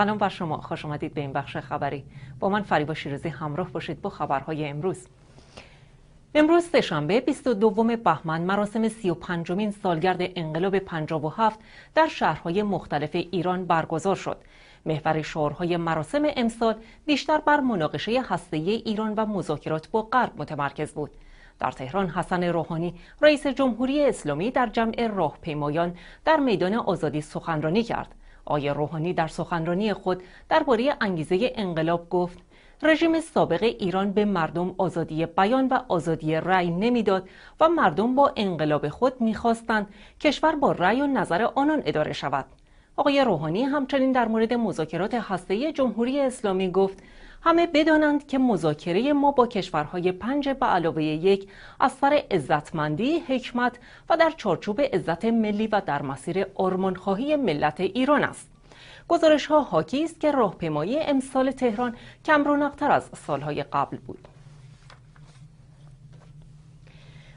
سلام بر شما خوش آمدید به این بخش خبری با من فریبا شیرازی همراه باشید با خبرهای امروز امروز سهشنبه 22 بهمن مراسم 35 مین سالگرد انقلاب 57 در شهرهای مختلف ایران برگزار شد محور شعارهای مراسم امسال بیشتر بر مناقشه هسته ایران و مذاکرات با غرب متمرکز بود در تهران حسن روحانی رئیس جمهوری اسلامی در جمع راهپیمایان در میدان آزادی سخنرانی کرد آقای روحانی در سخنرانی خود درباره انگیزه انقلاب گفت رژیم سابق ایران به مردم آزادی بیان و آزادی رأی نمیداد و مردم با انقلاب خود میخواستند کشور با رأی و نظر آنان اداره شود. آقای روحانی همچنین در مورد مذاکرات هسته‌ای جمهوری اسلامی گفت همه بدانند که مذاکره ما با کشورهای پنج به علاوه یک از سر عزتمندی، حکمت و در چارچوب عزت ملی و در مسیر آرمانخواهی ملت ایران است. گزارش ها حاکی است که راهپیمایی امسال تهران کم رونقتر از سالهای قبل بود.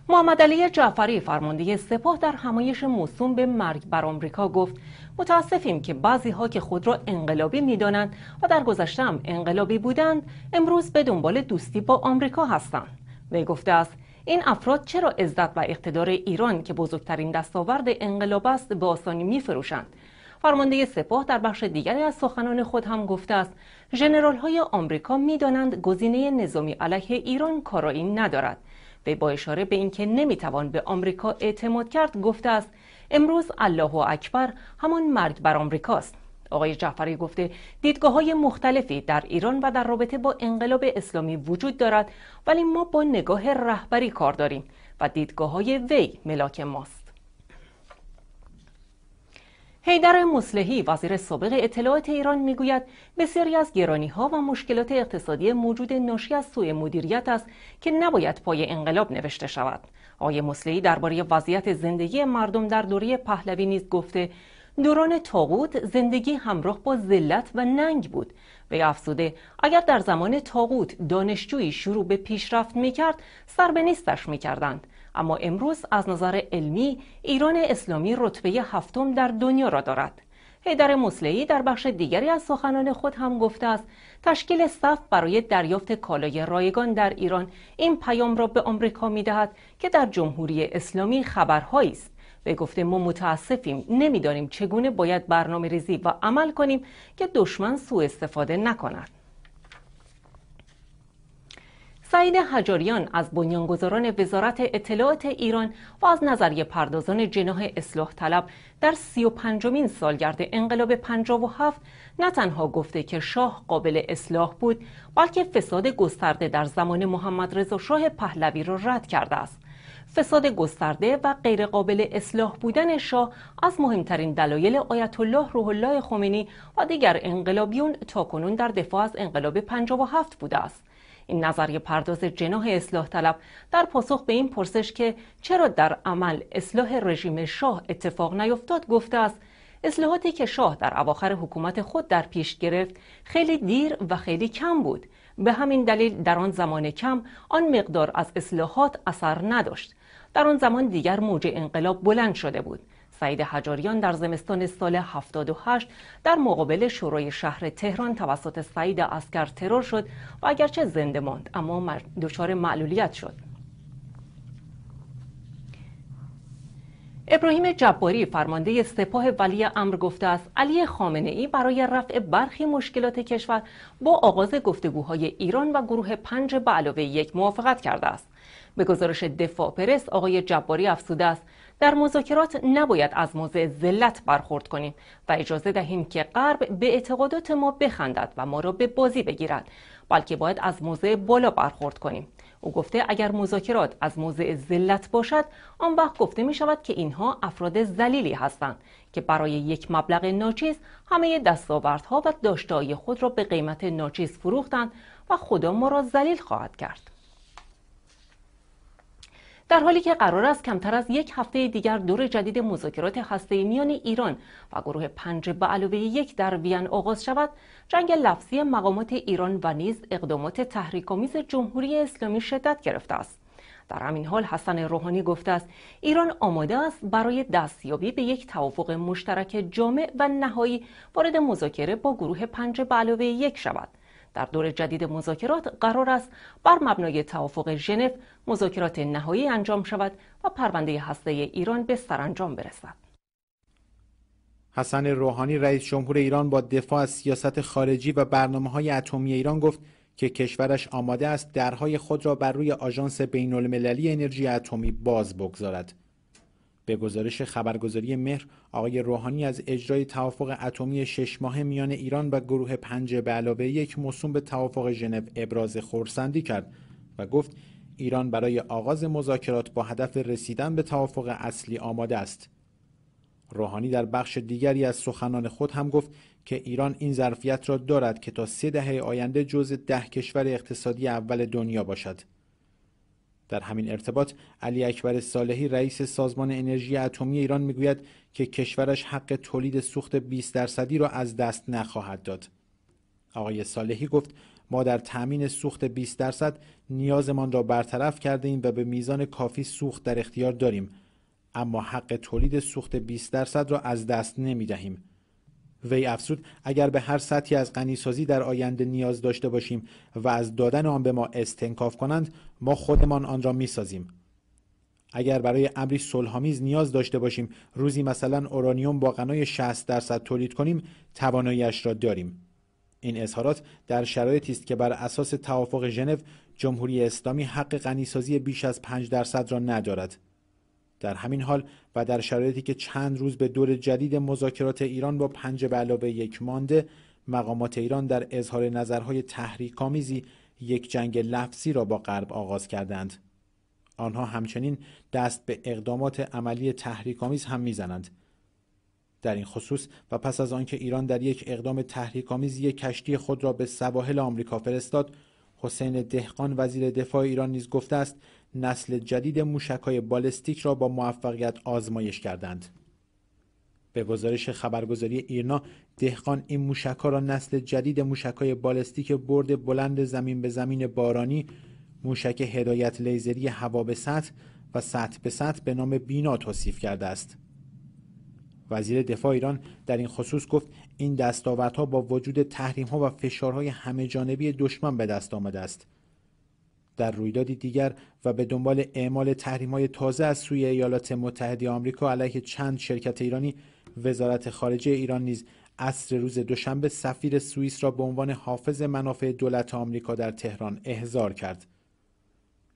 محمد علی جعفری فرمانده سپاه در همایش موسوم به مرگ بر آمریکا گفت متاسفیم که بعضی ها که خود را انقلابی میدانند و در گذشته هم انقلابی بودند امروز به دنبال دوستی با آمریکا هستند وی گفته است این افراد چرا عزت و اقتدار ایران که بزرگترین دستاورد انقلاب است به آسانی فروشند فرمانده سپاه در بخش دیگری از سخنان خود هم گفته است ژنرال های آمریکا میدانند گزینه نظامی علیه ایران کارایی ندارد وی با اشاره به اینکه نمیتوان به آمریکا اعتماد کرد گفته است امروز الله اکبر همان مرگ بر آمریکاست آقای جعفری گفته دیدگاه های مختلفی در ایران و در رابطه با انقلاب اسلامی وجود دارد ولی ما با نگاه رهبری کار داریم و دیدگاه های وی ملاک ماست هیدر مسلحی وزیر سابق اطلاعات ایران میگوید بسیاری از گرانی ها و مشکلات اقتصادی موجود ناشی از سوی مدیریت است که نباید پای انقلاب نوشته شود. آقای مصلحی درباره وضعیت زندگی مردم در دوره پهلوی نیز گفته دوران تاغوت زندگی همراه با ذلت و ننگ بود وی افزوده اگر در زمان تاغوت دانشجویی شروع به پیشرفت میکرد سر به نیستش میکردند اما امروز از نظر علمی ایران اسلامی رتبه هفتم در دنیا را دارد هیدر مسلحی در بخش دیگری از سخنان خود هم گفته است تشکیل صف برای دریافت کالای رایگان در ایران این پیام را به آمریکا میدهد که در جمهوری اسلامی خبرهایی است به گفته ما متاسفیم نمیدانیم چگونه باید برنامه ریزی و عمل کنیم که دشمن سوء استفاده نکند سعید حجاریان از بنیانگذاران وزارت اطلاعات ایران و از نظریه پردازان جناح اصلاح طلب در سی و پنجمین سالگرد انقلاب هفت نه تنها گفته که شاه قابل اصلاح بود بلکه فساد گسترده در زمان محمد رضا شاه پهلوی را رد کرده است فساد گسترده و غیرقابل اصلاح بودن شاه از مهمترین دلایل آیت الله روح الله خمینی و دیگر انقلابیون تاکنون در دفاع از انقلاب 57 بوده است این نظریه پرداز جناح اصلاح طلب در پاسخ به این پرسش که چرا در عمل اصلاح رژیم شاه اتفاق نیفتاد گفته است اصلاحاتی که شاه در اواخر حکومت خود در پیش گرفت خیلی دیر و خیلی کم بود به همین دلیل در آن زمان کم آن مقدار از اصلاحات اثر نداشت در آن زمان دیگر موج انقلاب بلند شده بود سعید حجاریان در زمستان سال 78 در مقابل شورای شهر تهران توسط سعید اسکر ترور شد و اگرچه زنده ماند اما دچار معلولیت شد ابراهیم جباری فرمانده سپاه ولی امر گفته است علی خامنه ای برای رفع برخی مشکلات کشور با آغاز گفتگوهای ایران و گروه پنج به علاوه یک موافقت کرده است به گزارش دفاع پرس آقای جباری افسوده است در مذاکرات نباید از موضع ذلت برخورد کنیم و اجازه دهیم که غرب به اعتقادات ما بخندد و ما را به بازی بگیرد بلکه باید از موضع بالا برخورد کنیم او گفته اگر مذاکرات از موضع ذلت باشد آن وقت گفته می شود که اینها افراد ذلیلی هستند که برای یک مبلغ ناچیز همه دستاوردها و داشتههای خود را به قیمت ناچیز فروختند و خدا ما را ذلیل خواهد کرد در حالی که قرار است کمتر از یک هفته دیگر دور جدید مذاکرات هسته‌ای میان ایران و گروه پنج به علاوه یک در وین آغاز شود جنگ لفظی مقامات ایران و نیز اقدامات تحریک‌آمیز جمهوری اسلامی شدت گرفته است در همین حال حسن روحانی گفته است ایران آماده است برای دستیابی به یک توافق مشترک جامع و نهایی وارد مذاکره با گروه پنج به علاوه یک شود در دور جدید مذاکرات قرار است بر مبنای توافق ژنو مذاکرات نهایی انجام شود و پرونده هسته ایران به سرانجام برسد حسن روحانی رئیس جمهور ایران با دفاع از سیاست خارجی و برنامه های اتمی ایران گفت که کشورش آماده است درهای خود را بر روی آژانس بین المللی انرژی اتمی باز بگذارد به گزارش خبرگزاری مهر آقای روحانی از اجرای توافق اتمی شش ماه میان ایران و گروه پنج به علاوه یک موسوم به توافق ژنو ابراز خورسندی کرد و گفت ایران برای آغاز مذاکرات با هدف رسیدن به توافق اصلی آماده است روحانی در بخش دیگری از سخنان خود هم گفت که ایران این ظرفیت را دارد که تا سه دهه آینده جز ده کشور اقتصادی اول دنیا باشد در همین ارتباط علی اکبر صالحی رئیس سازمان انرژی اتمی ایران میگوید که کشورش حق تولید سوخت 20 درصدی را از دست نخواهد داد. آقای صالحی گفت ما در تامین سوخت 20 درصد نیازمان را برطرف کرده ایم و به میزان کافی سوخت در اختیار داریم اما حق تولید سوخت 20 درصد را از دست نمی دهیم. وی افزود اگر به هر سطحی از غنیسازی در آینده نیاز داشته باشیم و از دادن آن به ما استنکاف کنند ما خودمان آن را میسازیم اگر برای امری صلحآمیز نیاز داشته باشیم روزی مثلا اورانیوم با غنای 60 درصد تولید کنیم تواناییش را داریم این اظهارات در شرایطی است که بر اساس توافق ژنو جمهوری اسلامی حق غنیسازی بیش از 5 درصد را ندارد در همین حال و در شرایطی که چند روز به دور جدید مذاکرات ایران با پنج به یک مانده مقامات ایران در اظهار نظرهای تحریکآمیزی یک جنگ لفظی را با غرب آغاز کردند آنها همچنین دست به اقدامات عملی تحریکآمیز هم میزنند در این خصوص و پس از آنکه ایران در یک اقدام تحریک‌آمیز کشتی خود را به سواحل آمریکا فرستاد حسین دهقان وزیر دفاع ایران نیز گفته است نسل جدید های بالستیک را با موفقیت آزمایش کردند. به گزارش خبرگزاری ایرنا دهقان این ها را نسل جدید های بالستیک برد بلند زمین به زمین بارانی موشک هدایت لیزری هوا به سطح و سطح به سطح به نام بینا توصیف کرده است وزیر دفاع ایران در این خصوص گفت این دستاوردها با وجود ها و فشارهای جانبی دشمن به دست آمده است در رویدادی دیگر و به دنبال اعمال های تازه از سوی ایالات متحده آمریکا علیه چند شرکت ایرانی وزارت خارجه ایران نیز عصر روز دوشنبه سفیر سوئیس را به عنوان حافظ منافع دولت آمریکا در تهران احضار کرد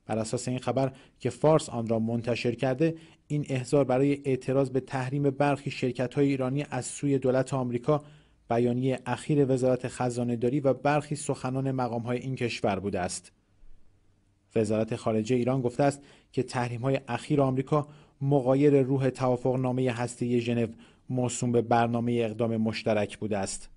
بر اساس این خبر که فارس آن را منتشر کرده این احضار برای اعتراض به تحریم برخی شرکت های ایرانی از سوی دولت آمریکا بیانیه اخیر وزارت خزانه داری و برخی سخنان مقام های این کشور بوده است وزارت خارجه ایران گفته است که تحریم های اخیر آمریکا مقایر روح نامه هسته ژنو موسوم به برنامه اقدام مشترک بوده است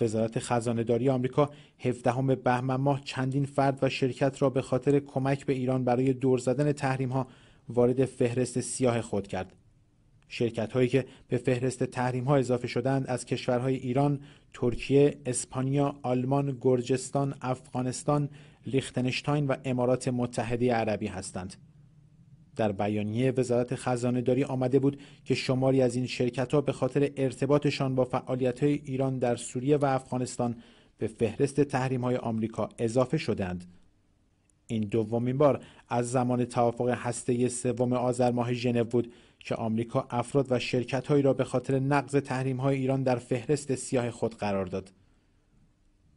وزارت خزانه داری آمریکا 17 بهمن ماه چندین فرد و شرکت را به خاطر کمک به ایران برای دور زدن تحریم ها وارد فهرست سیاه خود کرد. شرکت هایی که به فهرست تحریم ها اضافه شدند از کشورهای ایران، ترکیه، اسپانیا، آلمان، گرجستان، افغانستان، لیختنشتاین و امارات متحده عربی هستند. در بیانیه وزارت خزانه داری آمده بود که شماری از این شرکت ها به خاطر ارتباطشان با فعالیت های ایران در سوریه و افغانستان به فهرست تحریم های آمریکا اضافه شدند. این دومین بار از زمان توافق هسته سوم آذر ماه ژنو بود که آمریکا افراد و شرکتهایی را به خاطر نقض تحریم های ایران در فهرست سیاه خود قرار داد.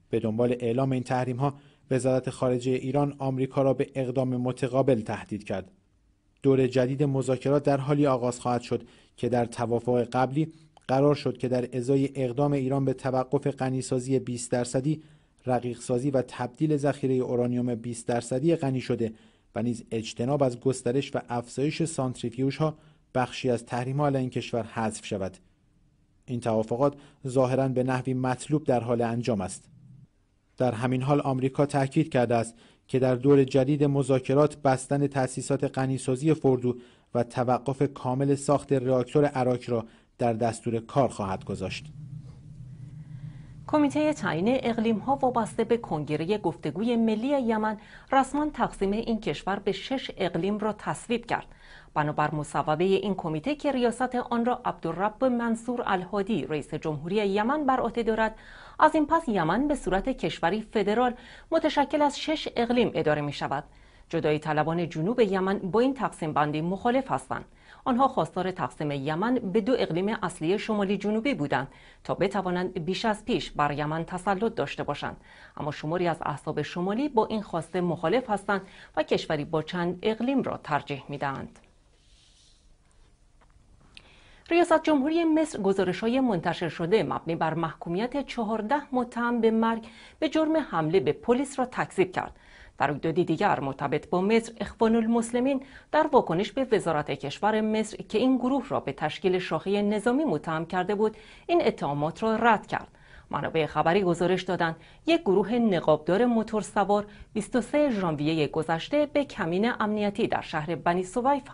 به دنبال اعلام این تحریم ها وزارت خارجه ایران آمریکا را به اقدام متقابل تهدید کرد. دور جدید مذاکرات در حالی آغاز خواهد شد که در توافق قبلی قرار شد که در ازای اقدام ایران به توقف غنیسازی 20 درصدی رقیق و تبدیل ذخیره اورانیوم 20 درصدی غنی شده و نیز اجتناب از گسترش و افزایش سانتریفیوژها ها بخشی از تحریم علیه این کشور حذف شود این توافقات ظاهرا به نحوی مطلوب در حال انجام است در همین حال آمریکا تاکید کرده است که در دور جدید مذاکرات بستن تأسیسات غنیسازی فردو و توقف کامل ساخت راکتور عراک را در دستور کار خواهد گذاشت. کمیته تعیین اقلیم ها وابسته به کنگره گفتگوی ملی یمن رسما تقسیم این کشور به شش اقلیم را تصویب کرد. بنابر مصوبه این کمیته که ریاست آن را عبدالرب منصور الهادی رئیس جمهوری یمن بر عهده دارد از این پس یمن به صورت کشوری فدرال متشکل از شش اقلیم اداره می شود. جدایی طلبان جنوب یمن با این تقسیم بندی مخالف هستند. آنها خواستار تقسیم یمن به دو اقلیم اصلی شمالی جنوبی بودند تا بتوانند بیش از پیش بر یمن تسلط داشته باشند اما شماری از احزاب شمالی با این خواسته مخالف هستند و کشوری با چند اقلیم را ترجیح دهند. ریاست جمهوری مصر گزارش های منتشر شده مبنی بر محکومیت 14 متهم به مرگ به جرم حمله به پلیس را تکذیب کرد. در رویدادی دیگر مرتبط با مصر اخوان المسلمین در واکنش به وزارت کشور مصر که این گروه را به تشکیل شاخه نظامی متهم کرده بود این اتهامات را رد کرد. منابع خبری گزارش دادند یک گروه نقابدار موتورسوار 23 ژانویه گذشته به کمین امنیتی در شهر بنی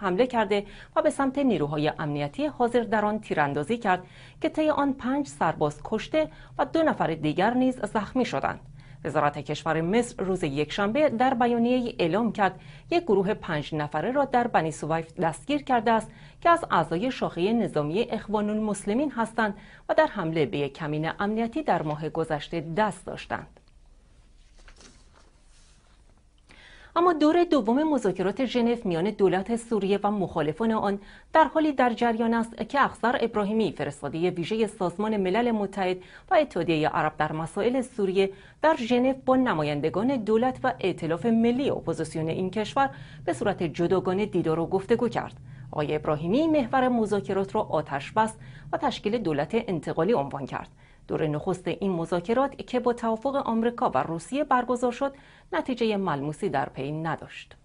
حمله کرده و به سمت نیروهای امنیتی حاضر در آن تیراندازی کرد که طی آن پنج سرباز کشته و دو نفر دیگر نیز زخمی شدند. وزارت کشور مصر روز یکشنبه در بیانیه اعلام کرد یک گروه پنج نفره را در بنی سوایف دستگیر کرده است که از اعضای شاخه نظامی اخوان المسلمین هستند و در حمله به یک کمین امنیتی در ماه گذشته دست داشتند. اما دور دوم مذاکرات ژنو میان دولت سوریه و مخالفان آن در حالی در جریان است که اخزر ابراهیمی فرستاده ویژه سازمان ملل متحد و اتحادیه عرب در مسائل سوریه در ژنو با نمایندگان دولت و ائتلاف ملی اپوزیسیون این کشور به صورت جداگانه دیدار و گفتگو کرد آقای ابراهیمی محور مذاکرات را آتش بست و تشکیل دولت انتقالی عنوان کرد دور نخست این مذاکرات که با توافق آمریکا و روسیه برگزار شد نتیجه ملموسی در پی نداشت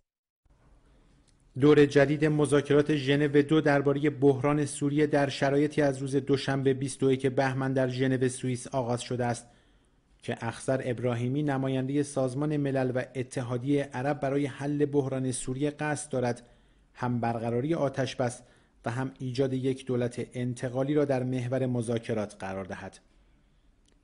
دور جدید مذاکرات ژنو دو درباره بحران سوریه در شرایطی از روز دوشنبه که بهمن در ژنو سوئیس آغاز شده است که اخسر ابراهیمی نماینده سازمان ملل و اتحادیه عرب برای حل بحران سوریه قصد دارد هم برقراری آتش بس و هم ایجاد یک دولت انتقالی را در محور مذاکرات قرار دهد.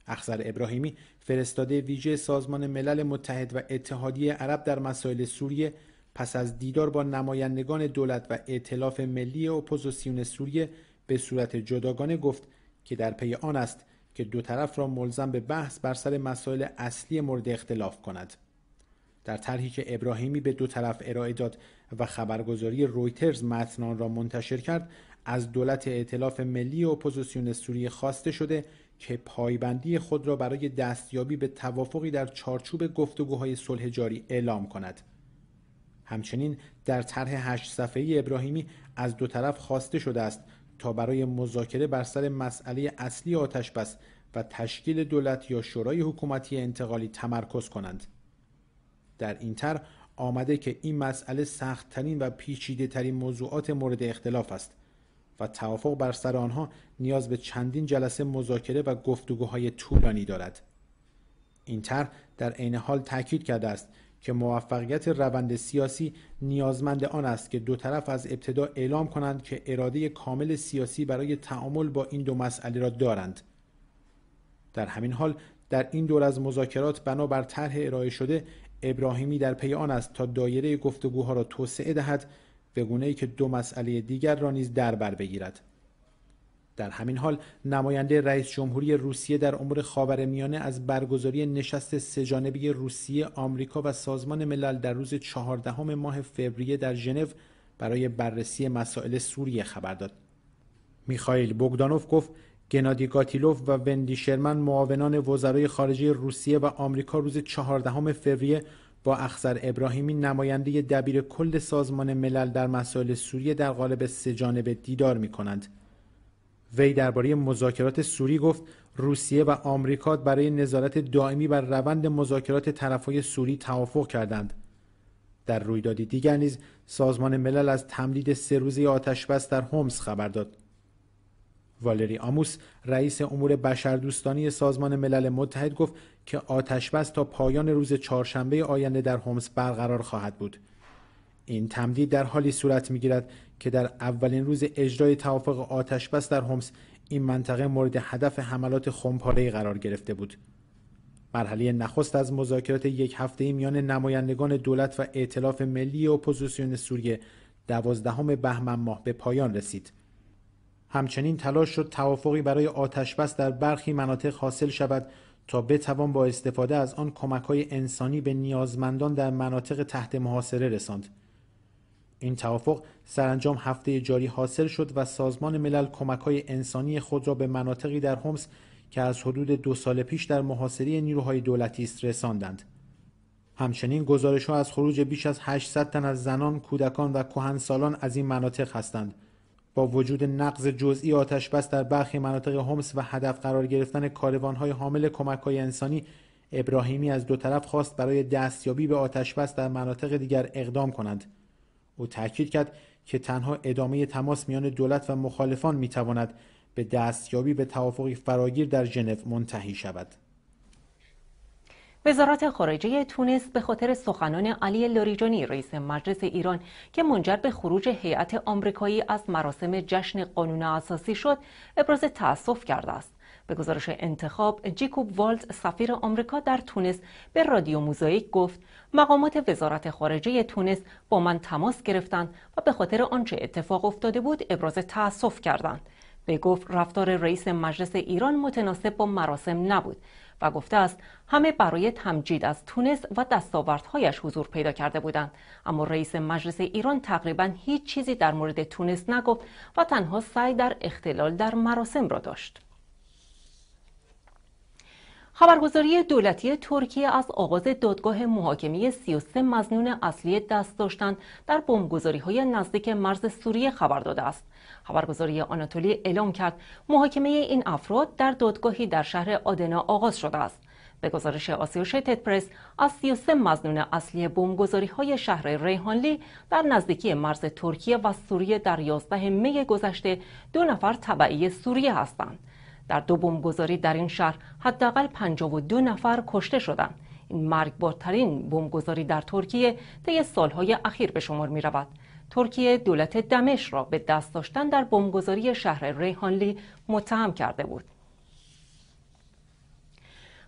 اخزر ابراهیمی فرستاده ویژه سازمان ملل متحد و اتحادیه عرب در مسائل سوریه پس از دیدار با نمایندگان دولت و ائتلاف ملی اپوزیسیون سوریه به صورت جداگانه گفت که در پی آن است که دو طرف را ملزم به بحث بر سر مسائل اصلی مورد اختلاف کند در طرحی که ابراهیمی به دو طرف ارائه داد و خبرگزاری رویترز متن را منتشر کرد از دولت ائتلاف ملی اپوزیسیون سوریه خواسته شده که پایبندی خود را برای دستیابی به توافقی در چارچوب گفتگوهای صلح جاری اعلام کند همچنین در طرح هشت صفحه ابراهیمی از دو طرف خواسته شده است تا برای مذاکره بر سر مسئله اصلی آتش بس و تشکیل دولت یا شورای حکومتی انتقالی تمرکز کنند در این طرح آمده که این مسئله سختترین و پیچیده ترین موضوعات مورد اختلاف است و توافق بر سر آنها نیاز به چندین جلسه مذاکره و گفتگوهای طولانی دارد این تر در عین حال تاکید کرده است که موفقیت روند سیاسی نیازمند آن است که دو طرف از ابتدا اعلام کنند که اراده کامل سیاسی برای تعامل با این دو مسئله را دارند در همین حال در این دور از مذاکرات بنابر طرح ارائه شده ابراهیمی در پی آن است تا دایره گفتگوها را توسعه دهد به گونه ای که دو مسئله دیگر را نیز در بر بگیرد در همین حال نماینده رئیس جمهوری روسیه در امور میانه از برگزاری نشست سهجانبه روسیه، آمریکا و سازمان ملل در روز چهاردهم ماه فوریه در ژنو برای بررسی مسائل سوریه خبر داد. میخائیل بوگدانوف گفت گنادی گاتیلوف و وندی شرمن معاونان وزرای خارجه روسیه و آمریکا روز چهاردهم فوریه با اخزر ابراهیمی نماینده دبیر کل سازمان ملل در مسائل سوریه در قالب جانبه دیدار می کنند. وی درباره مذاکرات سوری گفت روسیه و آمریکا برای نظارت دائمی بر روند مذاکرات طرفهای سوری توافق کردند. در رویدادی دیگر نیز سازمان ملل از تمدید سه روزه آتشبس در هومس خبر داد. والری آموس رئیس امور بشردوستانه سازمان ملل متحد گفت که آتشبس تا پایان روز چهارشنبه آینده در هومس برقرار خواهد بود این تمدید در حالی صورت میگیرد که در اولین روز اجرای توافق آتشبس در هومس این منطقه مورد هدف حملات خمپاره قرار گرفته بود مرحله نخست از مذاکرات یک هفته میان نمایندگان دولت و ائتلاف ملی اپوزیسیون سوریه دوازدهم بهمن ماه به پایان رسید همچنین تلاش شد توافقی برای آتشبس در برخی مناطق حاصل شود تا بتوان با استفاده از آن کمک های انسانی به نیازمندان در مناطق تحت محاصره رساند این توافق سرانجام هفته جاری حاصل شد و سازمان ملل کمک های انسانی خود را به مناطقی در همس که از حدود دو سال پیش در محاصره نیروهای دولتی است رساندند همچنین گزارش ها از خروج بیش از 800 تن از زنان، کودکان و کهنسالان از این مناطق هستند با وجود نقض جزئی آتشبس در برخی مناطق همس و هدف قرار گرفتن های حامل های انسانی ابراهیمی از دو طرف خواست برای دستیابی به آتشبس در مناطق دیگر اقدام کنند او تاکید کرد که تنها ادامه تماس میان دولت و مخالفان میتواند به دستیابی به توافقی فراگیر در ژنو منتهی شود وزارت خارجه تونس به خاطر سخنان علی لاریجانی رئیس مجلس ایران که منجر به خروج هیئت آمریکایی از مراسم جشن قانون اساسی شد ابراز تأسف کرده است به گزارش انتخاب جیکوب والد سفیر آمریکا در تونس به رادیو موزاییک گفت مقامات وزارت خارجه تونس با من تماس گرفتند و به خاطر آنچه اتفاق افتاده بود ابراز تأسف کردند به گفت رفتار رئیس مجلس ایران متناسب با مراسم نبود و گفته است همه برای تمجید از تونس و دستاوردهایش حضور پیدا کرده بودند اما رئیس مجلس ایران تقریبا هیچ چیزی در مورد تونس نگفت و تنها سعی در اختلال در مراسم را داشت خبرگزاری دولتی ترکیه از آغاز دادگاه محاکمه 33 مزنون اصلی دست داشتند در بمبگذاری های نزدیک مرز سوریه خبر داده است. خبرگزاری آناتولی اعلام کرد محاکمه این افراد در دادگاهی در شهر آدنا آغاز شده است. به گزارش آسیوشیتد پرس از 33 مزنون اصلی بمبگذاری های شهر ریحانلی در نزدیکی مرز ترکیه و سوریه در 11 می گذشته دو نفر تبعی سوریه هستند. در دو بمبگذاری در این شهر حداقل 52 نفر کشته شدند این مرگبارترین بمبگذاری در ترکیه طی سالهای اخیر به شمار می رود ترکیه دولت دمشق را به دست داشتن در بمبگذاری شهر ریحانلی متهم کرده بود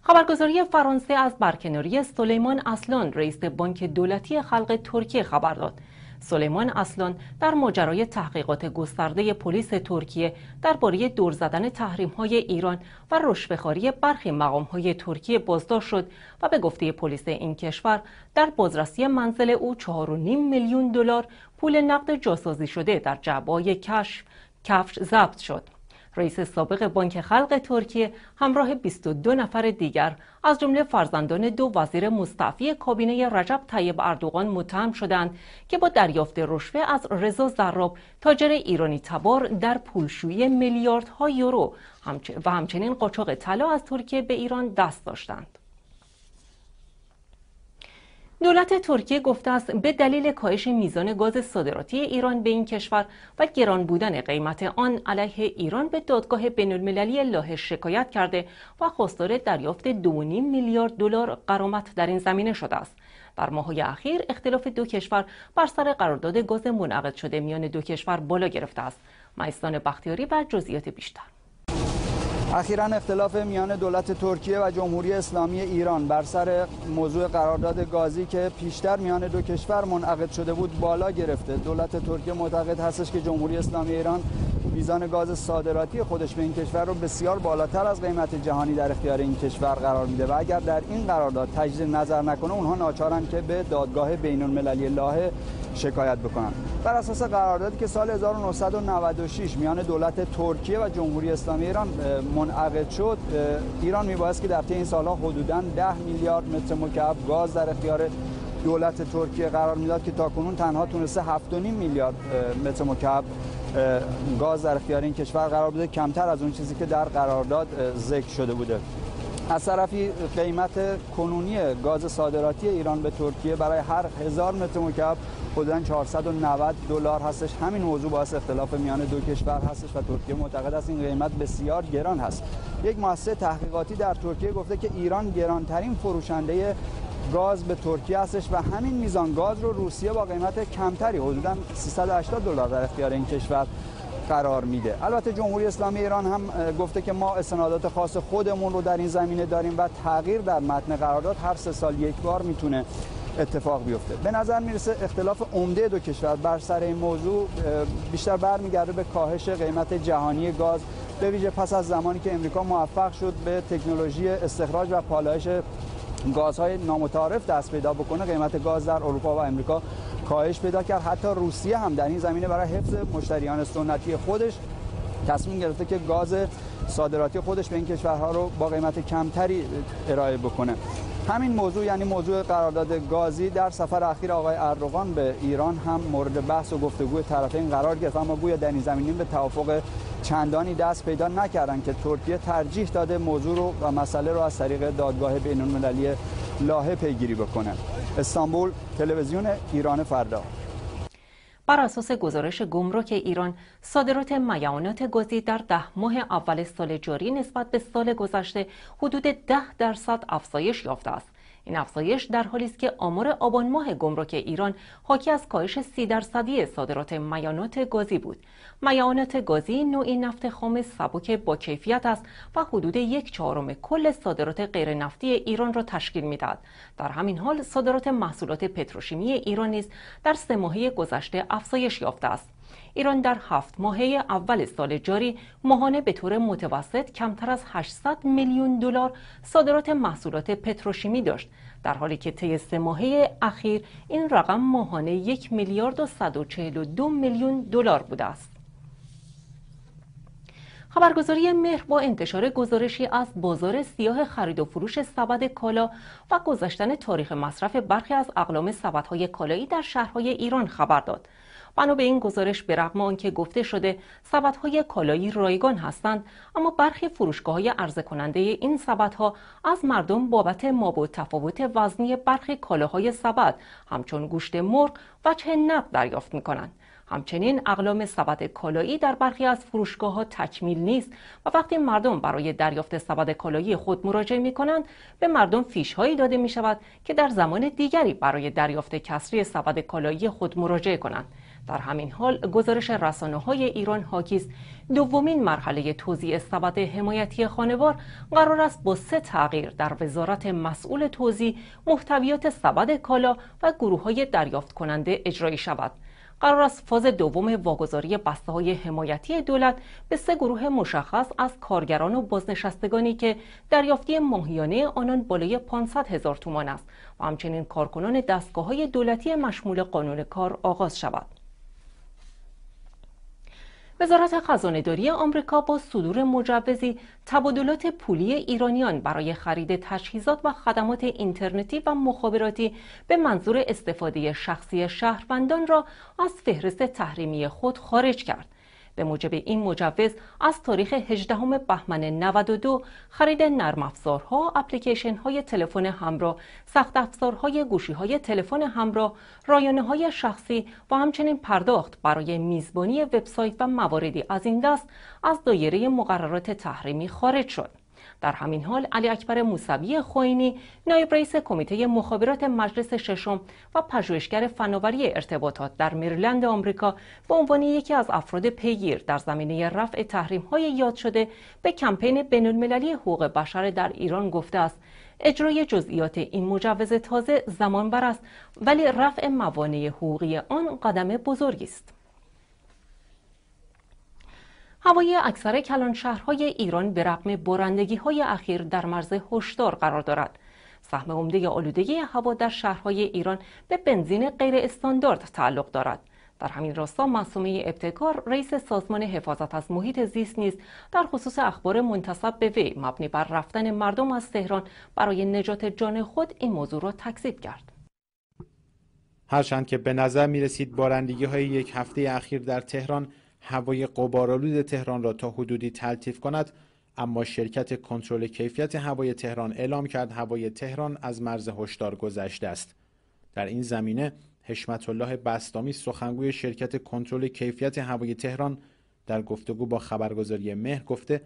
خبرگزاری فرانسه از برکناری سلیمان اصلان رئیس بانک دولتی خلق ترکیه خبر داد سلیمان اصلان در ماجرای تحقیقات گسترده پلیس ترکیه درباره دور زدن تحریم های ایران و رشوهخواری برخی مقام های ترکیه بازداشت شد و به گفته پلیس این کشور در بازرسی منزل او 4.5 میلیون دلار پول نقد جاسازی شده در جعبه کشف کفش ضبط شد. رئیس سابق بانک خلق ترکیه همراه 22 نفر دیگر از جمله فرزندان دو وزیر مستعفی کابینه رجب طیب اردوغان متهم شدند که با دریافت رشوه از رضا زراب تاجر ایرانی تبار در پولشویی میلیاردها یورو و همچنین قاچاق طلا از ترکیه به ایران دست داشتند دولت ترکیه گفته است به دلیل کاهش میزان گاز صادراتی ایران به این کشور و گران بودن قیمت آن علیه ایران به دادگاه المللی لاهش شکایت کرده و خواستار دریافت 2.5 میلیارد دلار قرامت در این زمینه شده است. در ماههای اخیر اختلاف دو کشور بر سر قرارداد گاز منعقد شده میان دو کشور بالا گرفته است. مایستان بختیاری و جزئیات بیشتر اخیرا اختلاف میان دولت ترکیه و جمهوری اسلامی ایران بر سر موضوع قرارداد گازی که پیشتر میان دو کشور منعقد شده بود بالا گرفته دولت ترکیه معتقد هستش که جمهوری اسلامی ایران میزان گاز صادراتی خودش به این کشور رو بسیار بالاتر از قیمت جهانی در اختیار این کشور قرار میده و اگر در این قرارداد تجدید نظر نکنه اونها ناچارن که به دادگاه بین المللی لاهه شکایت بکنن بر اساس قراردادی که سال 1996 میان دولت ترکیه و جمهوری اسلامی ایران منعقد شد ایران میبایست که در طی این سالها حدوداً 10 میلیارد متر مکعب گاز در اختیار دولت ترکیه قرار میداد که تاکنون تنها تونسته 7.5 میلیارد متر مکعب گاز در اختیار این کشور قرار بوده کمتر از اون چیزی که در قرارداد ذکر شده بوده از طرفی قیمت کنونی گاز صادراتی ایران به ترکیه برای هر هزار متر مکعب خودن 490 دلار هستش همین موضوع باعث اختلاف میان دو کشور هستش و ترکیه معتقد است این قیمت بسیار گران هست یک مؤسسه تحقیقاتی در ترکیه گفته که ایران گرانترین فروشنده گاز به ترکیه هستش و همین میزان گاز رو روسیه با قیمت کمتری حدودا 380 دلار در اختیار این کشور قرار میده البته جمهوری اسلامی ایران هم گفته که ما استنادات خاص خودمون رو در این زمینه داریم و تغییر در متن قرارداد هر سه سال یک بار میتونه اتفاق بیفته به نظر میرسه اختلاف عمده دو کشور بر سر این موضوع بیشتر برمیگرده به کاهش قیمت جهانی گاز به ویژه پس از زمانی که امریکا موفق شد به تکنولوژی استخراج و پالایش گازهای نامتعارف دست پیدا بکنه قیمت گاز در اروپا و امریکا کاهش پیدا کرد حتی روسیه هم در این زمینه برای حفظ مشتریان سنتی خودش تصمیم گرفته که گاز صادراتی خودش به این کشورها رو با قیمت کمتری ارائه بکنه همین موضوع یعنی موضوع قرارداد گازی در سفر اخیر آقای اردوغان به ایران هم مورد بحث و گفتگوی طرفین قرار گرفت اما گویا در این زمینه به توافق چندانی دست پیدا نکردند که ترکیه ترجیح داده موضوع رو و مسئله رو از طریق دادگاه بین‌المللی لاهه پیگیری بکنه استانبول تلویزیون ایران فردا بر اساس گزارش گمرک ایران صادرات میانات گازی در ده ماه اول سال جاری نسبت به سال گذشته حدود ده درصد افزایش یافته است این افزایش در حالی است که آمار آبان ماه گمرک ایران حاکی از کاهش سی درصدی صادرات میانات گازی بود میانات گازی نوعی نفت خام سبک با کیفیت است و حدود یک چهارم کل صادرات نفتی ایران را تشکیل میدهد در همین حال صادرات محصولات پتروشیمی ایران نیز در سه ماهه گذشته افزایش یافته است ایران در هفت ماهه اول سال جاری ماهانه به طور متوسط کمتر از 800 میلیون دلار صادرات محصولات پتروشیمی داشت در حالی که طی سه ماهه اخیر این رقم ماهانه یک میلیارد و 142 میلیون دلار بوده است خبرگزاری مهر با انتشار گزارشی از بازار سیاه خرید و فروش سبد کالا و گذشتن تاریخ مصرف برخی از اقلام سبدهای کالایی در شهرهای ایران خبر داد بنا به این گزارش به رغم آنکه گفته شده سبدهای کالایی رایگان هستند اما برخی فروشگاه های عرضه کننده این سبدها از مردم بابت و تفاوت وزنی برخی کالاهای سبد همچون گوشت مرغ و چه نب دریافت می کنند. همچنین اقلام سبد کالایی در برخی از فروشگاه ها تکمیل نیست و وقتی مردم برای دریافت سبد کالایی خود مراجعه می کنند به مردم فیش هایی داده می شود که در زمان دیگری برای دریافت کسری سبد کالایی خود مراجعه کنند در همین حال گزارش رسانه های ایران حاکیز دومین مرحله توزیع سبد حمایتی خانوار قرار است با سه تغییر در وزارت مسئول توزیع محتویات سبد کالا و گروه های دریافت کننده اجرایی شود قرار است فاز دوم واگذاری بسته های حمایتی دولت به سه گروه مشخص از کارگران و بازنشستگانی که دریافتی ماهیانه آنان بالای 500 هزار تومان است و همچنین کارکنان دستگاه های دولتی مشمول قانون کار آغاز شود. وزارت خزانه داری آمریکا با صدور مجوزی تبادلات پولی ایرانیان برای خرید تجهیزات و خدمات اینترنتی و مخابراتی به منظور استفاده شخصی شهروندان را از فهرست تحریمی خود خارج کرد. به موجب این مجوز از تاریخ 18 بهمن 92 خرید نرم افزارها، اپلیکیشن های تلفن همراه، سخت افزارهای گوشی های تلفن همراه، رایانه های شخصی و همچنین پرداخت برای میزبانی وبسایت و مواردی از این دست از دایره مقررات تحریمی خارج شد. در همین حال علی اکبر موسوی خوینی نایب رئیس کمیته مخابرات مجلس ششم و پژوهشگر فناوری ارتباطات در مریلند آمریکا به عنوان یکی از افراد پیگیر در زمینه رفع های یاد شده به کمپین المللی حقوق بشر در ایران گفته است اجرای جزئیات این مجوز تازه زمان بر است ولی رفع موانع حقوقی آن قدم بزرگی است هوای اکثر کلان شهرهای ایران به رغم برندگی های اخیر در مرز هشدار قرار دارد. سهم عمده آلودگی هوا در شهرهای ایران به بنزین غیر استاندارد تعلق دارد. در همین راستا معصومه ابتکار رئیس سازمان حفاظت از محیط زیست نیز در خصوص اخبار منتصب به وی مبنی بر رفتن مردم از تهران برای نجات جان خود این موضوع را تکذیب کرد هرچند که به نظر می رسید بارندگی های یک هفته اخیر در تهران هوای قبارالود تهران را تا حدودی تلطیف کند اما شرکت کنترل کیفیت هوای تهران اعلام کرد هوای تهران از مرز هشدار گذشته است در این زمینه حشمت الله بستامی سخنگوی شرکت کنترل کیفیت هوای تهران در گفتگو با خبرگزاری مهر گفته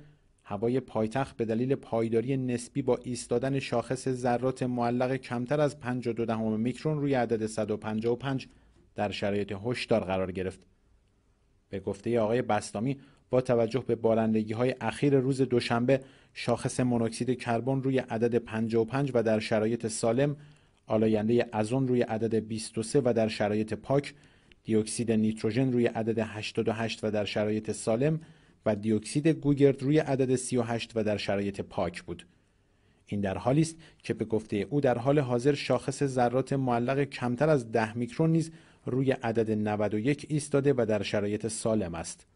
هوای پایتخت به دلیل پایداری نسبی با ایستادن شاخص ذرات معلق کمتر از 52 میکرون روی عدد 155 در شرایط هشدار قرار گرفت به گفته آقای بستامی با توجه به بارندگی های اخیر روز دوشنبه شاخص مونوکسید کربن روی عدد 55 و در شرایط سالم آلاینده ازون روی عدد 23 و در شرایط پاک دیوکسید نیتروژن روی عدد 88 و در شرایط سالم و دیوکسید گوگرد روی عدد 38 و در شرایط پاک بود این در حالی است که به گفته او در حال حاضر شاخص ذرات معلق کمتر از 10 میکرون نیز روی عدد 91 ایستاده و در شرایط سالم است.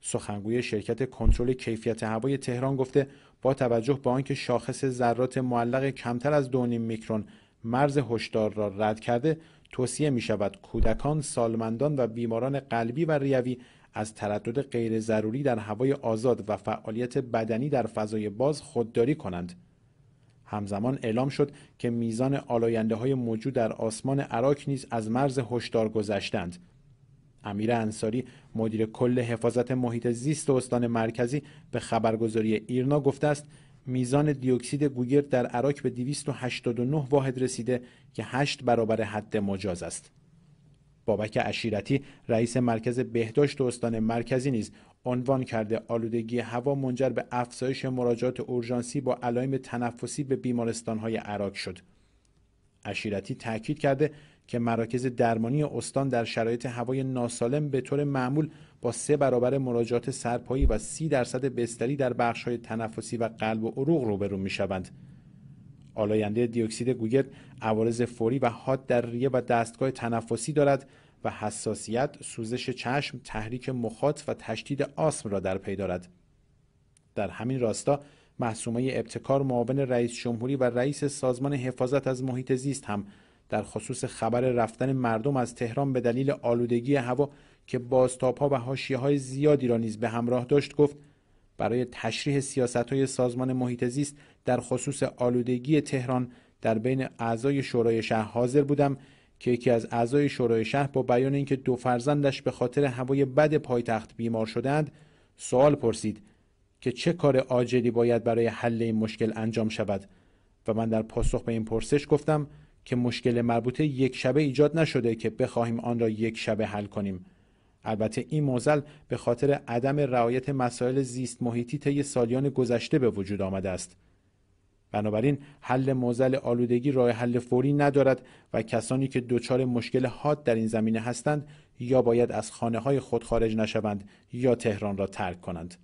سخنگوی شرکت کنترل کیفیت هوای تهران گفته با توجه به آنکه شاخص ذرات معلق کمتر از 2.5 میکرون مرز هشدار را رد کرده توصیه می شود کودکان، سالمندان و بیماران قلبی و ریوی از تردد غیر ضروری در هوای آزاد و فعالیت بدنی در فضای باز خودداری کنند. همزمان اعلام شد که میزان آلاینده های موجود در آسمان عراق نیز از مرز هشدار گذشتند امیر انصاری مدیر کل حفاظت محیط زیست استان مرکزی به خبرگزاری ایرنا گفته است میزان دیوکسید گوگرد در عراق به 289 واحد رسیده که 8 برابر حد مجاز است بابک اشیرتی رئیس مرکز بهداشت استان مرکزی نیز عنوان کرده آلودگی هوا منجر به افزایش مراجعات اورژانسی با علائم تنفسی به بیمارستانهای عراق شد اشیرتی تاکید کرده که مراکز درمانی استان در شرایط هوای ناسالم به طور معمول با سه برابر مراجعات سرپایی و سی درصد بستری در بخشهای تنفسی و قلب و عروق روبرو میشوند آلاینده دیوکسید گوگرد عوارض فوری و حاد در ریه و دستگاه تنفسی دارد و حساسیت، سوزش چشم، تحریک مخاط و تشدید آسم را در پی دارد. در همین راستا محسومه ابتکار معاون رئیس جمهوری و رئیس سازمان حفاظت از محیط زیست هم در خصوص خبر رفتن مردم از تهران به دلیل آلودگی هوا که بازتاب ها و حاشیه های زیادی را نیز به همراه داشت گفت برای تشریح سیاست های سازمان محیط زیست در خصوص آلودگی تهران در بین اعضای شورای شهر حاضر بودم که یکی از اعضای شورای شهر با بیان اینکه دو فرزندش به خاطر هوای بد پایتخت بیمار شدند سوال پرسید که چه کار عاجلی باید برای حل این مشکل انجام شود و من در پاسخ به این پرسش گفتم که مشکل مربوطه یک شبه ایجاد نشده که بخواهیم آن را یک شبه حل کنیم البته این موزل به خاطر عدم رعایت مسائل زیست محیطی طی سالیان گذشته به وجود آمده است بنابراین حل موزل آلودگی راه حل فوری ندارد و کسانی که دچار مشکل حاد در این زمینه هستند یا باید از خانه های خود خارج نشوند یا تهران را ترک کنند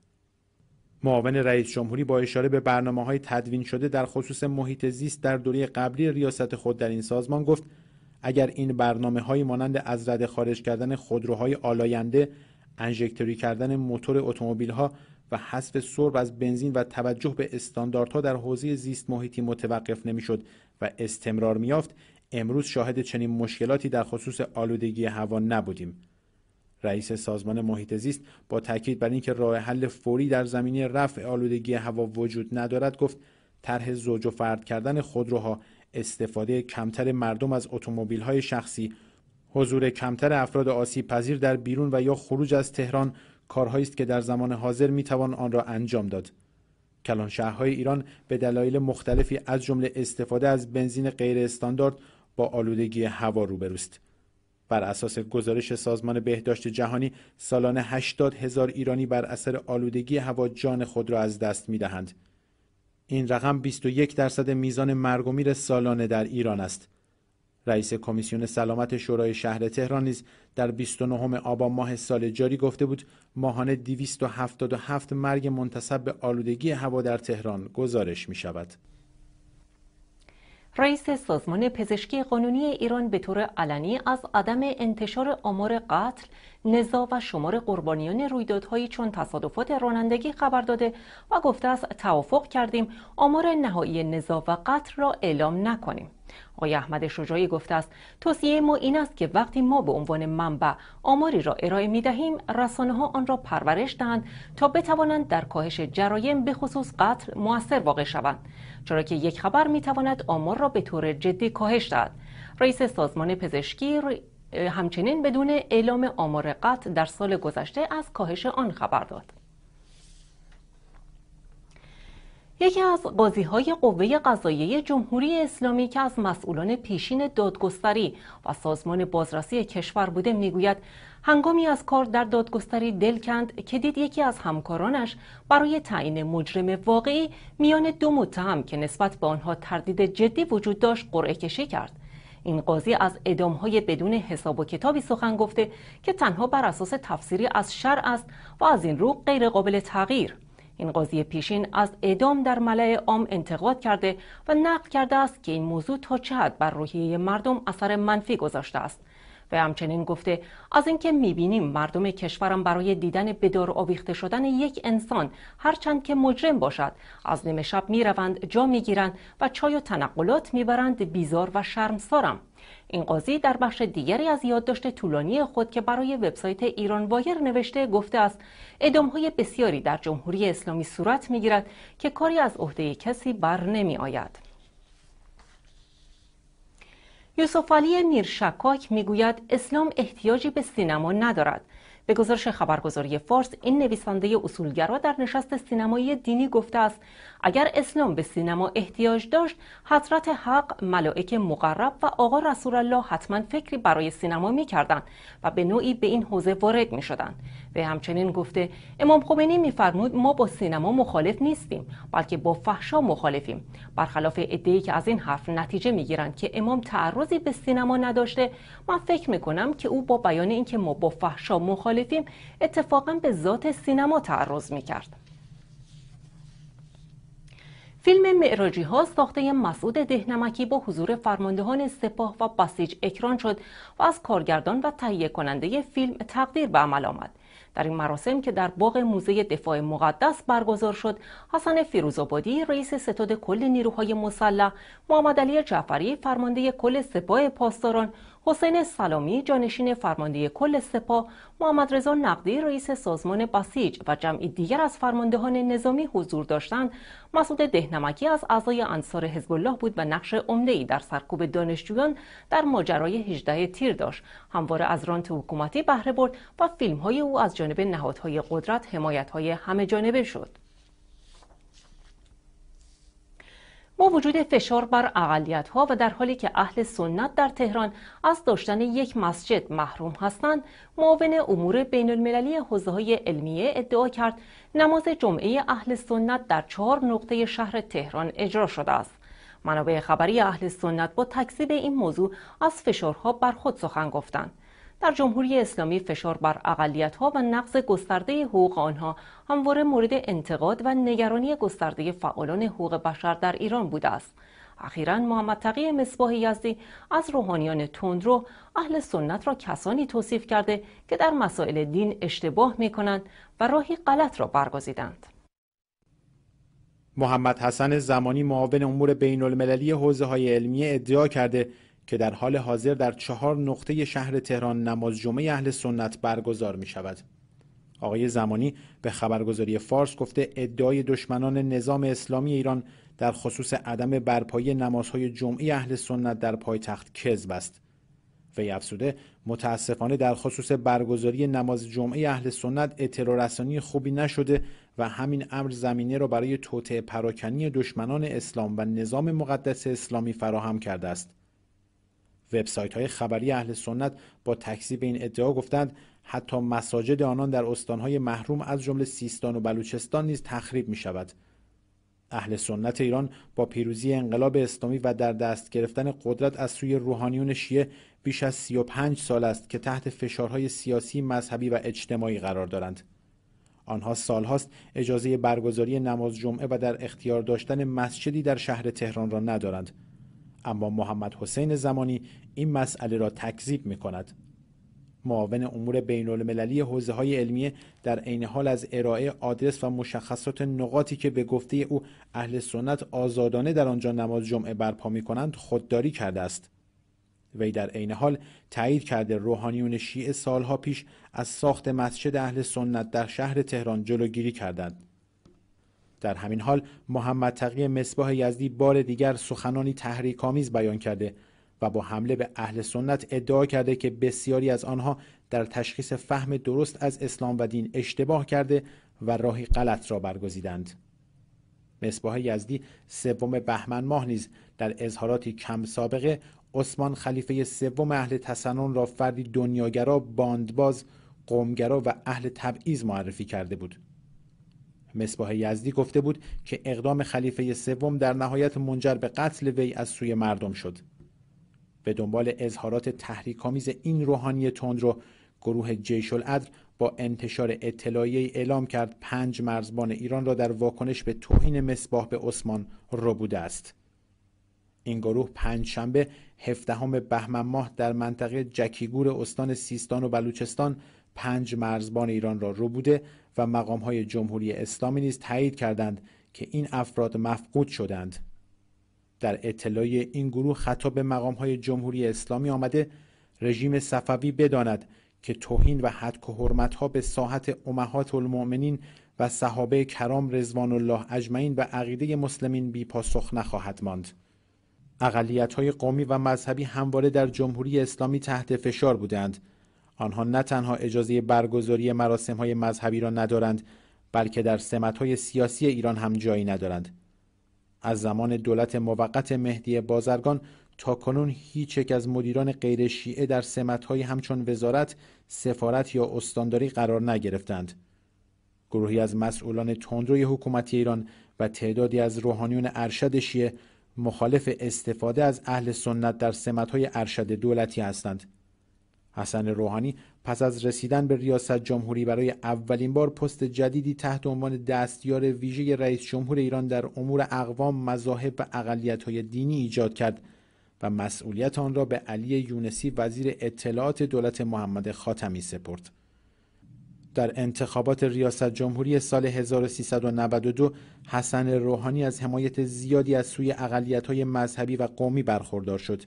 معاون رئیس جمهوری با اشاره به برنامه های تدوین شده در خصوص محیط زیست در دوره قبلی ریاست خود در این سازمان گفت اگر این برنامه های مانند از رده خارج کردن خودروهای آلاینده انژکتوری کردن موتور اتومبیل ها و حذف سرب از بنزین و توجه به استانداردها در حوزه زیست محیطی متوقف نمیشد و استمرار میافت امروز شاهد چنین مشکلاتی در خصوص آلودگی هوا نبودیم رئیس سازمان محیط زیست با تاکید بر اینکه راه حل فوری در زمینه رفع آلودگی هوا وجود ندارد گفت طرح زوج و فرد کردن خودروها استفاده کمتر مردم از های شخصی حضور کمتر افراد آسی پذیر در بیرون و یا خروج از تهران کارهایی است که در زمان حاضر میتوان آن را انجام داد کلان شهرهای ایران به دلایل مختلفی از جمله استفاده از بنزین غیر استاندارد با آلودگی هوا روبروست بر اساس گزارش سازمان بهداشت جهانی سالانه 80 هزار ایرانی بر اثر آلودگی هوا جان خود را از دست میدهند این رقم 21 درصد میزان مرگ و میر سالانه در ایران است. رئیس کمیسیون سلامت شورای شهر تهران نیز در 29 آبان ماه سال جاری گفته بود ماهانه 277 مرگ منتصب به آلودگی هوا در تهران گزارش می شود. رئیس سازمان پزشکی قانونی ایران به طور علنی از عدم انتشار آمار قتل نزا و شمار قربانیان رویدادهایی چون تصادفات رانندگی خبر داده و گفته است توافق کردیم آمار نهایی نزا و قتل را اعلام نکنیم آقای احمد شجاعی گفته است توصیه ما این است که وقتی ما به عنوان منبع آماری را ارائه می دهیم رسانه ها آن را پرورش دهند تا بتوانند در کاهش جرایم به خصوص قتل موثر واقع شوند چرا که یک خبر می تواند آمار را به طور جدی کاهش دهد رئیس سازمان پزشکی همچنین بدون اعلام آمار قتل در سال گذشته از کاهش آن خبر داد. یکی از قاضی های قوه قضاییه جمهوری اسلامی که از مسئولان پیشین دادگستری و سازمان بازرسی کشور بوده میگوید هنگامی از کار در دادگستری دل کند که دید یکی از همکارانش برای تعیین مجرم واقعی میان دو متهم که نسبت به آنها تردید جدی وجود داشت قرعه کشی کرد این قاضی از های بدون حساب و کتابی سخن گفته که تنها بر اساس تفسیری از شرع است و از این رو غیر قابل تغییر این قاضی پیشین از ادام در ملع عام انتقاد کرده و نقد کرده است که این موضوع تا چه حد بر روحیه مردم اثر منفی گذاشته است و همچنین گفته از اینکه میبینیم مردم کشورم برای دیدن بدار آویخته شدن یک انسان هرچند که مجرم باشد از نیمه شب میروند جا میگیرند و چای و تنقلات میبرند بیزار و شرمسارم این قاضی در بخش دیگری از یادداشت طولانی خود که برای وبسایت ایران وایر نوشته گفته است اعدامهای بسیاری در جمهوری اسلامی صورت میگیرد که کاری از عهده کسی بر نمی آید. یوسف علی میرشکاک میگوید اسلام احتیاجی به سینما ندارد به گزارش خبرگزاری فارس این نویسنده اصولگرا در نشست سینمایی دینی گفته است اگر اسلام به سینما احتیاج داشت حضرت حق ملائک مقرب و آقا رسول الله حتما فکری برای سینما میکردند و به نوعی به این حوزه وارد میشدند و همچنین گفته امام خمینی میفرمود ما با سینما مخالف نیستیم بلکه با فحشا مخالفیم برخلاف ادعی که از این حرف نتیجه میگیرند که امام تعرضی به سینما نداشته من فکر میکنم که او با بیان اینکه ما با فحشا مخالفیم اتفاقا به ذات سینما تعرض میکرد فیلم معراجی ها ساخته مسعود دهنمکی با حضور فرماندهان سپاه و بسیج اکران شد و از کارگردان و تهیه کننده فیلم تقدیر به عمل آمد. در این مراسم که در باغ موزه دفاع مقدس برگزار شد حسن فیروزآبادی رئیس ستاد کل نیروهای مسلح محمد علی جعفری فرمانده کل سپاه پاسداران حسین سلامی جانشین فرمانده کل سپاه محمد رضا نقدی رئیس سازمان بسیج و جمعی دیگر از فرماندهان نظامی حضور داشتند مسعود دهنمکی از اعضای انصار حزب بود و نقش عمده ای در سرکوب دانشجویان در ماجرای 18 تیر داشت همواره از رانت حکومتی بهره برد و فیلم های او از جانب نهادهای قدرت حمایت های همه جانبه شد با وجود فشار بر اقلیت ها و در حالی که اهل سنت در تهران از داشتن یک مسجد محروم هستند معاون امور بین المللی حوزه های علمیه ادعا کرد نماز جمعه اهل سنت در چهار نقطه شهر تهران اجرا شده است منابع خبری اهل سنت با تکذیب این موضوع از فشارها بر خود سخن گفتند در جمهوری اسلامی فشار بر اقلیت‌ها و نقض گسترده حقوق آنها همواره مورد انتقاد و نگرانی گسترده فعالان حقوق بشر در ایران بوده است. اخیرا محمد تقی مصباح یزدی از روحانیان تندرو اهل سنت را کسانی توصیف کرده که در مسائل دین اشتباه می کنند و راهی غلط را برگزیدند. محمد حسن زمانی معاون امور بین المللی حوزه های علمی ادعا کرده که در حال حاضر در چهار نقطه شهر تهران نماز جمعه اهل سنت برگزار می شود. آقای زمانی به خبرگزاری فارس گفته ادعای دشمنان نظام اسلامی ایران در خصوص عدم برپایی نمازهای جمعی اهل سنت در پایتخت کذب است. وی افسوده متاسفانه در خصوص برگزاری نماز جمعه اهل سنت اطلاع رسانی خوبی نشده و همین امر زمینه را برای توطعه پراکنی دشمنان اسلام و نظام مقدس اسلامی فراهم کرده است. وبسایت های خبری اهل سنت با تکذیب این ادعا گفتند حتی مساجد آنان در استانهای محروم از جمله سیستان و بلوچستان نیز تخریب می شود. اهل سنت ایران با پیروزی انقلاب اسلامی و در دست گرفتن قدرت از سوی روحانیون شیعه بیش از 35 سال است که تحت فشارهای سیاسی، مذهبی و اجتماعی قرار دارند. آنها سالهاست اجازه برگزاری نماز جمعه و در اختیار داشتن مسجدی در شهر تهران را ندارند. اما محمد حسین زمانی این مسئله را تکذیب می کند. معاون امور بین المللی حوزه های علمیه در عین حال از ارائه آدرس و مشخصات نقاطی که به گفته او اهل سنت آزادانه در آنجا نماز جمعه برپا می کنند خودداری کرده است. وی در عین حال تایید کرده روحانیون شیعه سالها پیش از ساخت مسجد اهل سنت در شهر تهران جلوگیری کردند. در همین حال محمد تقی مصباح یزدی بار دیگر سخنانی تحریک‌آمیز بیان کرده و با حمله به اهل سنت ادعا کرده که بسیاری از آنها در تشخیص فهم درست از اسلام و دین اشتباه کرده و راهی غلط را برگزیدند. مصباح یزدی سوم بهمن ماه نیز در اظهاراتی کم سابقه عثمان خلیفه سوم اهل تسنن را فردی دنیاگرا باندباز قومگرا و اهل تبعیض معرفی کرده بود مصباح یزدی گفته بود که اقدام خلیفه سوم در نهایت منجر به قتل وی از سوی مردم شد به دنبال اظهارات تحریکآمیز این روحانی تند رو گروه جیش العدل با انتشار اطلاعیه اعلام کرد پنج مرزبان ایران را در واکنش به توهین مصباح به عثمان بوده است این گروه پنج شنبه هفدهم بهمن ماه در منطقه جکیگور استان سیستان و بلوچستان پنج مرزبان ایران را بوده و مقام های جمهوری اسلامی نیز تایید کردند که این افراد مفقود شدند در اطلاعی این گروه خطاب به مقامهای جمهوری اسلامی آمده رژیم صفوی بداند که توهین و حدک و حرمتها به ساحت امهات المؤمنین و صحابه کرام رزوان الله اجمعین و عقیده مسلمین بی نخواهد ماند. اقلیت های قومی و مذهبی همواره در جمهوری اسلامی تحت فشار بودند. آنها نه تنها اجازه برگزاری مراسم های مذهبی را ندارند بلکه در سمت های سیاسی ایران هم جایی ندارند. از زمان دولت موقت مهدی بازرگان تا کنون هیچ یک از مدیران غیر شیعه در سمت‌های همچون وزارت، سفارت یا استانداری قرار نگرفتند. گروهی از مسئولان تندروی حکومتی ایران و تعدادی از روحانیون ارشد شیعه مخالف استفاده از اهل سنت در سمت‌های ارشد دولتی هستند. حسن روحانی پس از رسیدن به ریاست جمهوری برای اولین بار پست جدیدی تحت عنوان دستیار ویژه رئیس جمهور ایران در امور اقوام مذاهب و اقلیت‌های دینی ایجاد کرد و مسئولیت آن را به علی یونسی وزیر اطلاعات دولت محمد خاتمی سپرد. در انتخابات ریاست جمهوری سال 1392 حسن روحانی از حمایت زیادی از سوی اقلیت‌های مذهبی و قومی برخوردار شد.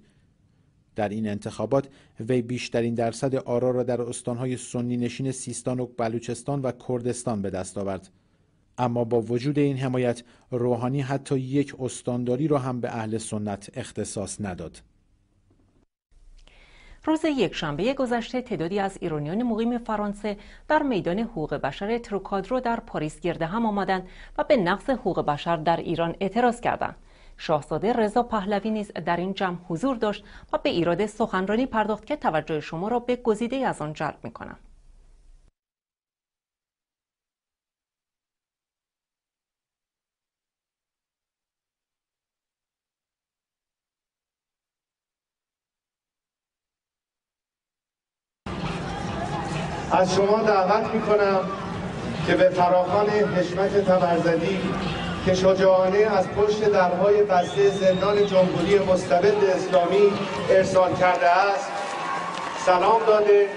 در این انتخابات وی بیشترین درصد آرا را در استانهای سنی نشین سیستان و بلوچستان و کردستان به دست آورد اما با وجود این حمایت روحانی حتی یک استانداری را هم به اهل سنت اختصاص نداد روز یک شنبه گذشته تعدادی از ایرانیان مقیم فرانسه در میدان حقوق بشر تروکادرو در پاریس گرده هم آمدند و به نقض حقوق بشر در ایران اعتراض کردند. شاهزاده رضا پهلوی نیز در این جمع حضور داشت و به ایراد سخنرانی پرداخت که توجه شما را به گزیده از آن جلب کنم. از شما دعوت می کنم که به فراخان حشمت تبرزدی که شجاعانه از پشت درهای بسته زندان جمهوری مستبد اسلامی ارسال کرده است سلام داده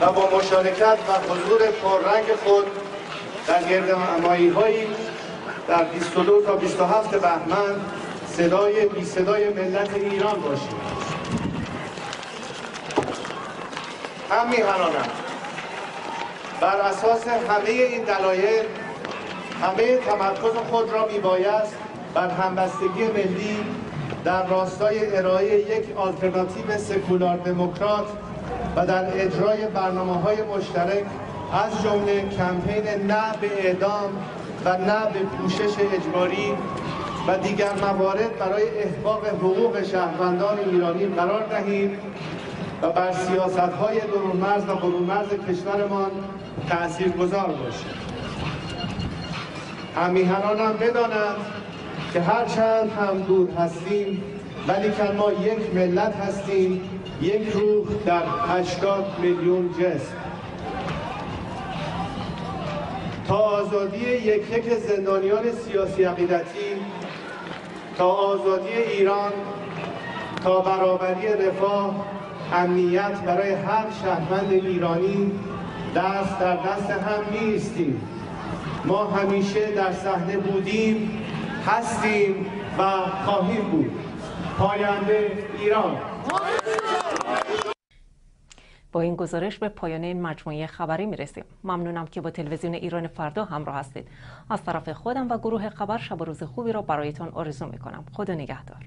و با مشارکت و حضور پررنگ خود در همایی هایی در 22 تا 27 بهمن صدای بی صدای ملت ایران باشیم هم میهنانم بر اساس همه این دلایل همه تمرکز خود را میبایست بر همبستگی ملی در راستای ارائه یک آلترناتیو سکولار دموکرات و در اجرای برنامه های مشترک از جمله کمپین نه به اعدام و نه به پوشش اجباری و دیگر موارد برای احقاق حقوق شهروندان ایرانی قرار دهیم و بر سیاست های درون و برون مرز کشورمان تأثیر گذار باشیم همیهنانم بدانند که هرچند هم دور هستیم ولی که ما یک ملت هستیم یک روح در 80 میلیون جسم تا آزادی یک یک زندانیان سیاسی عقیدتی تا آزادی ایران تا برابری رفاه امنیت برای هر شهروند ایرانی دست در دست هم میستیم ما همیشه در صحنه بودیم هستیم و خواهیم بود پاینده ایران با این گزارش به پایان این مجموعه خبری میرسیم ممنونم که با تلویزیون ایران فردا همراه هستید از طرف خودم و گروه خبر شب و روز خوبی را برایتان آرزو میکنم خدا نگهدار